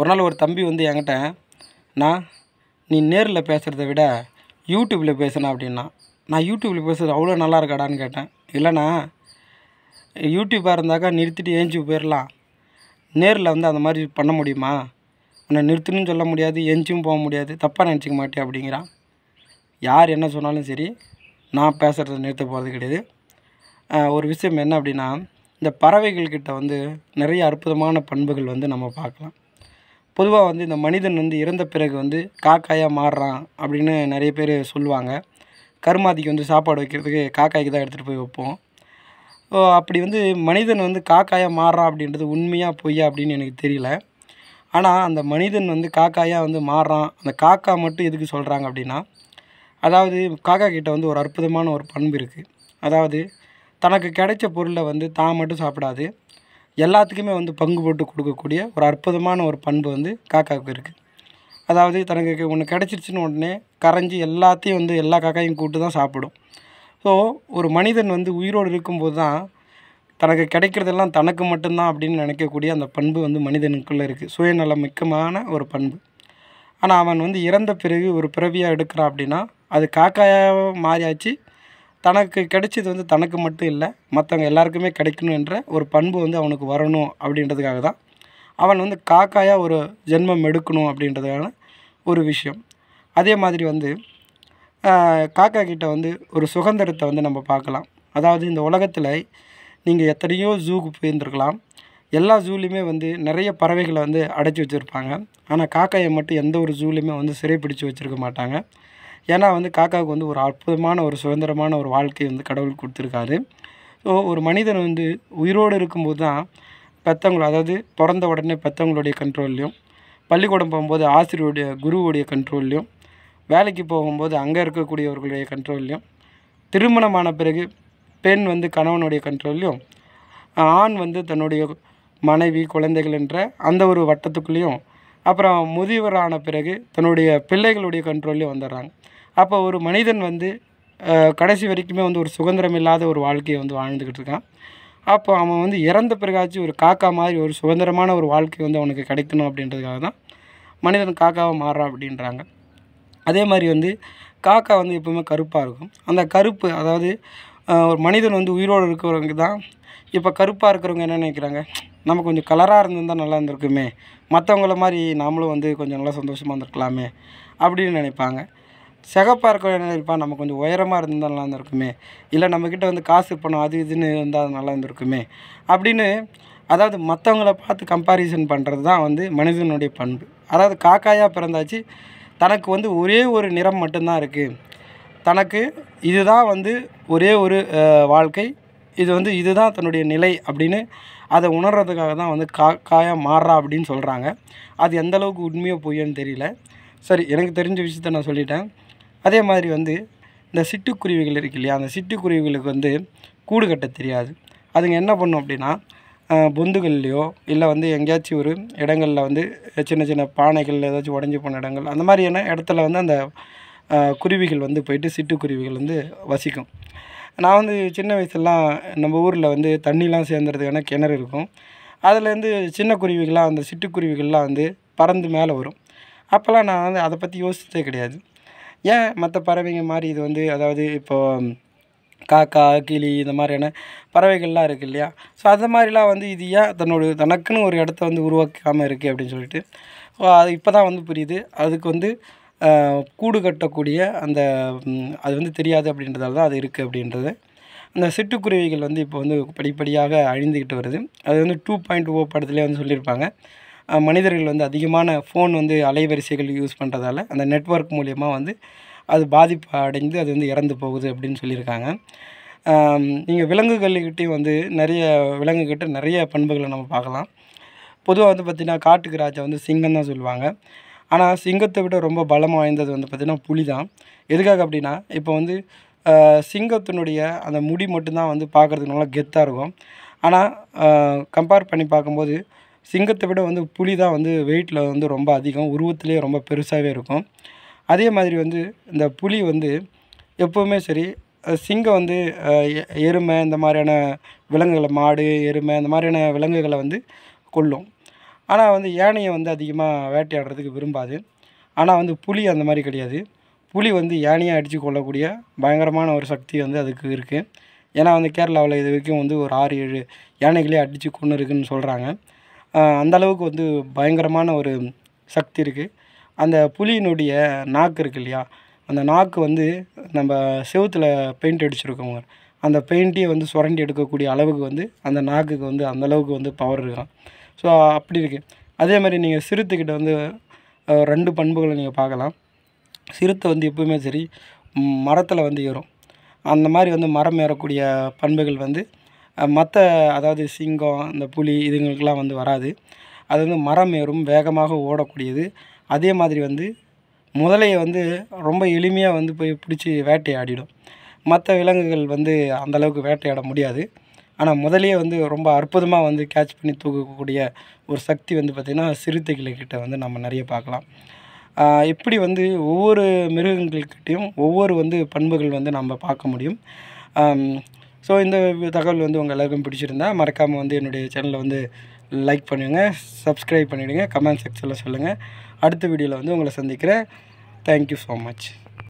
ஒரு நாள் ஒரு தம்பி வந்து என்கிட்ட நான் நீ நேரில் பேசுகிறத விட யூடியூப்பில் பேசுனா அப்படின்னா நான் யூடியூப்பில் பேசுகிறது அவ்வளோ நல்லா இருக்காடான்னு கேட்டேன் இல்லைண்ணா யூடியூப்பாக இருந்தாக்கா நிறுத்திட்டு ஏஞ்சி போயிடலாம் நேரில் வந்து அந்த மாதிரி பண்ண முடியுமா உன்னை நிறுத்தணும்னு சொல்ல முடியாது எஞ்சும் போக முடியாது தப்பாக நினச்சிக்க மாட்டேன் அப்படிங்கிறான் யார் என்ன சொன்னாலும் சரி நான் பேசுகிறத நிறுத்த போகிறது கிடையாது ஒரு விஷயம் என்ன அப்படின்னா இந்த பறவைகள்கிட்ட வந்து நிறைய அற்புதமான பண்புகள் வந்து நம்ம பார்க்கலாம் பொதுவாக வந்து இந்த மனிதன் வந்து இறந்த பிறகு வந்து காக்காயாக மாறுறான் அப்படின்னு நிறைய பேர் சொல்லுவாங்க கருமாதிக்கு வந்து சாப்பாடு வைக்கிறதுக்கு காக்காய்க்கு தான் எடுத்துகிட்டு போய் வைப்போம் அப்படி வந்து மனிதன் வந்து காக்காயாக மாறுறான் அப்படின்றது உண்மையாக பொய்யா அப்படின்னு எனக்கு தெரியல ஆனால் அந்த மனிதன் வந்து காக்காயாக வந்து மாறுறான் அந்த காக்கா மட்டும் எதுக்கு சொல்கிறாங்க அப்படின்னா அதாவது காக்கா கிட்டே வந்து ஒரு அற்புதமான ஒரு பண்பு இருக்குது அதாவது தனக்கு கிடைச்ச பொருளை வந்து தான் மட்டும் சாப்பிடாது எல்லாத்துக்குமே வந்து பங்கு போட்டு கொடுக்கக்கூடிய ஒரு அற்புதமான ஒரு பண்பு வந்து காக்காவுக்கு இருக்குது அதாவது தனக்கு ஒன்று கிடச்சிருச்சுன்னு உடனே கரைஞ்சி எல்லாத்தையும் வந்து எல்லா காக்காயும் கூப்பிட்டு தான் சாப்பிடும் ஸோ ஒரு மனிதன் வந்து உயிரோடு இருக்கும்போது தான் தனக்கு கிடைக்கிறதெல்லாம் தனக்கு மட்டும்தான் அப்படின்னு நினைக்கக்கூடிய அந்த பண்பு வந்து மனிதனுக்குள்ளே இருக்குது சுயநலம் மிக்கமான ஒரு பண்பு ஆனால் அவன் வந்து இறந்த பிறகு ஒரு பிறவியாக எடுக்கிறான் அப்படின்னா அது காக்காயாக மாறியாச்சு தனக்கு கிடைச்சது வந்து தனக்கு மட்டும் இல்லை மற்றவங்க எல்லாருக்குமே கிடைக்கணுன்ற ஒரு பண்பு வந்து அவனுக்கு வரணும் அப்படின்றதுக்காக தான் அவன் வந்து காக்காயாக ஒரு ஜென்மம் எடுக்கணும் அப்படின்றதுக்கான ஒரு விஷயம் அதே மாதிரி வந்து காக்கா கிட்ட வந்து ஒரு சுதந்திரத்தை வந்து நம்ம பார்க்கலாம் அதாவது இந்த உலகத்தில் நீங்கள் எத்தனையோ ஜூக்கு போயிருந்துருக்கலாம் எல்லா ஜூலையுமே வந்து நிறைய பறவைகளை வந்து அடைச்சி வச்சுருப்பாங்க ஆனால் காக்காயை மட்டும் எந்த ஒரு ஜூலையுமே வந்து சிறைப்பிடிச்சு வச்சுருக்க மாட்டாங்க ஏன்னா வந்து காக்காவுக்கு வந்து ஒரு அற்புதமான ஒரு சுதந்திரமான ஒரு வாழ்க்கை வந்து கடவுள் கொடுத்துருக்காரு ஸோ ஒரு மனிதன் வந்து உயிரோடு இருக்கும்போது தான் பெற்றவங்கள அதாவது பிறந்த உடனே பெற்றவங்களுடைய கண்ட்ரோல்லையும் பள்ளிக்கூடம் போகும்போது ஆசிரியருடைய குருவுடைய கண்ட்ரோல்லையும் வேலைக்கு போகும்போது அங்கே இருக்கக்கூடியவர்களுடைய கண்ட்ரோல்லையும் திருமணமான பிறகு பெண் வந்து கணவனுடைய கண்ட்ரோல்லையும் ஆண் வந்து தன்னுடைய மனைவி குழந்தைகள் என்ற அந்த ஒரு வட்டத்துக்குள்ளேயும் அப்புறம் முதியவரான பிறகு தன்னுடைய பிள்ளைகளுடைய கண்ட்ரோல்லையும் வந்துடுறாங்க அப்போ ஒரு மனிதன் வந்து கடைசி வரைக்குமே வந்து ஒரு சுதந்திரம் இல்லாத ஒரு வாழ்க்கையை வந்து வாழ்ந்துக்கிட்டு இருக்கான் அப்போ அவன் வந்து இறந்த பிறகாச்சும் ஒரு காக்கா மாதிரி ஒரு சுதந்திரமான ஒரு வாழ்க்கை வந்து அவனுக்கு கிடைக்கணும் அப்படின்றதுக்காக தான் மனிதன் காக்காவை மாறுறான் அப்படின்றாங்க அதே மாதிரி வந்து காக்கா வந்து எப்போவுமே கருப்பாக இருக்கும் அந்த கருப்பு அதாவது ஒரு மனிதன் வந்து உயிரோடு இருக்கிறவங்க தான் இப்போ கருப்பாக இருக்கிறவங்க என்ன நினைக்கிறாங்க நம்ம கொஞ்சம் கலராக இருந்திருந்தால் நல்லா இருந்திருக்குமே மற்றவங்கள மாதிரி நாமளும் வந்து கொஞ்சம் நல்லா சந்தோஷமாக இருந்திருக்கலாமே அப்படின்னு நினைப்பாங்க சிகப்பாக இருக்க இருப்பா நம்ம கொஞ்சம் உயரமாக இருந்தால் நல்லா இருந்திருக்குமே இல்லை நம்மக்கிட்ட வந்து காசு பணம் அது இதுன்னு இருந்தால் நல்லா இருந்திருக்குமே அப்படின்னு அதாவது மற்றவங்கள பார்த்து கம்பாரிசன் பண்ணுறது தான் வந்து மனிதனுடைய பண்பு அதாவது காக்காயாக பிறந்தாச்சு தனக்கு வந்து ஒரே ஒரு நிறம் மட்டும்தான் இருக்குது தனக்கு இதுதான் வந்து ஒரே ஒரு வாழ்க்கை இது வந்து இதுதான் தன்னுடைய நிலை அப்படின்னு அதை உணர்றதுக்காக தான் வந்து காக்காயாக மாறுறா அப்படின்னு சொல்கிறாங்க அது எந்தளவுக்கு உண்மையாக பொய்யோன்னு தெரியல சரி எனக்கு தெரிஞ்ச விஷயத்த நான் சொல்லிட்டேன் அதே மாதிரி வந்து இந்த சிட்டுக்குருவிகள் இருக்கு இல்லையா அந்த சிட்டுக்குருவிகளுக்கு வந்து கூடு கட்ட தெரியாது அதுங்க என்ன பண்ணும் அப்படின்னா பொந்துகள்லையோ இல்லை வந்து எங்கேயாச்சும் ஒரு இடங்களில் வந்து சின்ன சின்ன பானைகள் ஏதாச்சும் உடஞ்சி போன இடங்கள் அந்த மாதிரியான இடத்துல வந்து அந்த குருவிகள் வந்து போயிட்டு சிட்டுக்குருவிகள் வந்து வசிக்கும் நான் வந்து சின்ன வயசுலாம் நம்ம ஊரில் வந்து தண்ணிலாம் சேர்ந்துறதுக்கான கிணறு இருக்கும் அதுலேருந்து சின்ன குருவிகள்லாம் அந்த சிட்டுக்குருவிகள்லாம் வந்து பறந்து மேலே வரும் அப்போல்லாம் நான் வந்து அதை பற்றி யோசித்தே கிடையாது ஏன் மற்ற பறவைங்க மாதிரி இது வந்து அதாவது இப்போது காக்கா கிளி இந்த மாதிரியான பறவைகள்லாம் இருக்குது இல்லையா ஸோ அது மாதிரிலாம் வந்து இது ஏன் தன்னோட தனக்குன்னு ஒரு இடத்த வந்து உருவாக்காமல் இருக்குது அப்படின்னு சொல்லிட்டு அது இப்போ தான் வந்து புரியுது அதுக்கு வந்து கூடு கட்டக்கூடிய அந்த அது வந்து தெரியாது அப்படின்றதால தான் அது இருக்குது அப்படின்றது அந்த சிட்டுக்குருவிகள் வந்து இப்போ வந்து படிப்படியாக அழிந்துக்கிட்டு வருது அது வந்து டூ பாயிண்ட் ஓ oh படத்துலேயே வந்து சொல்லியிருப்பாங்க மனிதர்கள் வந்து அதிகமான ஃபோன் வந்து அலைவரிசைகள் யூஸ் பண்ணுறதால அந்த நெட்ஒர்க் மூலயமா வந்து அது பாதிப்பு அடைந்து அது வந்து இறந்து போகுது அப்படின்னு சொல்லியிருக்காங்க நீங்கள் விலங்குகள்கிட்டையும் வந்து நிறைய விலங்குகிட்ட நிறைய பண்புகளை நம்ம பார்க்கலாம் பொதுவாக வந்து பார்த்திங்கன்னா காட்டுக்கு ராஜா வந்து சிங்கம் தான் சொல்லுவாங்க ஆனால் சிங்கத்தை விட ரொம்ப பலம் வாய்ந்தது வந்து பார்த்திங்கன்னா புலி தான் எதுக்காக அப்படின்னா இப்போ வந்து சிங்கத்தினுடைய அந்த முடி மட்டும்தான் வந்து பார்க்குறதுக்கு நல்லா கெத்தாக இருக்கும் ஆனால் கம்பேர் பண்ணி பார்க்கும்போது சிங்கத்தை விட வந்து புலி தான் வந்து வெயிட்டில் வந்து ரொம்ப அதிகம் உருவத்துலேயே ரொம்ப பெருசாகவே இருக்கும் அதே மாதிரி வந்து இந்த புலி வந்து எப்போவுமே சரி சிங்கம் வந்து எருமை இந்த மாதிரியான விலங்குகளை மாடு எருமை இந்த மாதிரியான விலங்குகளை வந்து கொல்லும் ஆனால் வந்து யானையை வந்து அதிகமாக வேட்டையாடுறதுக்கு விரும்பாது ஆனால் வந்து புலி அந்த மாதிரி கிடையாது புலி வந்து யானையை அடித்து கொள்ளக்கூடிய பயங்கரமான ஒரு சக்தி வந்து அதுக்கு இருக்குது ஏன்னா வந்து கேரளாவில் இது வரைக்கும் வந்து ஒரு ஆறு ஏழு யானைகளே அடித்து கொண்டு இருக்குதுன்னு சொல்கிறாங்க அந்தளவுக்கு வந்து பயங்கரமான ஒரு சக்தி இருக்குது அந்த புலியினுடைய நாக்கு இருக்குது இல்லையா அந்த நாக்கு வந்து நம்ம செவத்தில் பெயிண்ட் அடிச்சிருக்கோங்க அந்த பெயிண்ட்டே வந்து சுரண்டி எடுக்கக்கூடிய அளவுக்கு வந்து அந்த நாக்குக்கு வந்து அந்தளவுக்கு வந்து பவர் இருக்கான் ஸோ அப்படி இருக்குது அதே மாதிரி நீங்கள் சிறுத்தைக்கிட்ட வந்து ரெண்டு பண்புகளை நீங்கள் பார்க்கலாம் சிறுத்தை வந்து எப்பவுமே சரி மரத்தில் வந்து ஏறும் அந்த மாதிரி வந்து மரம் ஏறக்கூடிய பண்புகள் வந்து மற்ற அதாவது சிங்கம் இந்த புலி இதுங்களுக்கெலாம் வந்து வராது அது வந்து மரம் ஏறும் வேகமாக ஓடக்கூடியது அதே மாதிரி வந்து முதலையை வந்து ரொம்ப எளிமையாக வந்து போய் பிடிச்சி வேட்டையாடிடும் மற்ற விலங்குகள் வந்து அந்தளவுக்கு வேட்டையாட முடியாது ஆனால் முதலையே வந்து ரொம்ப அற்புதமாக வந்து கேட்ச் பண்ணி தூக்கக்கூடிய ஒரு சக்தி வந்து பார்த்திங்கன்னா சிறுத்தைகள்கிட்ட வந்து நம்ம நிறைய பார்க்கலாம் இப்படி வந்து ஒவ்வொரு மிருகங்கள்கிட்டையும் ஒவ்வொரு வந்து பண்புகள் வந்து நம்ம பார்க்க முடியும் ஸோ இந்த தகவல் வந்து உங்கள் எல்லாருக்கும் பிடிச்சிருந்தா மறக்காமல் வந்து என்னுடைய சேனலை வந்து லைக் பண்ணுங்கள் சப்ஸ்கிரைப் பண்ணிவிடுங்க கமெண்ட் செக்ஷனில் சொல்லுங்கள் அடுத்த வீடியோவில் வந்து உங்களை சந்திக்கிறேன் தேங்க்யூ ஸோ மச்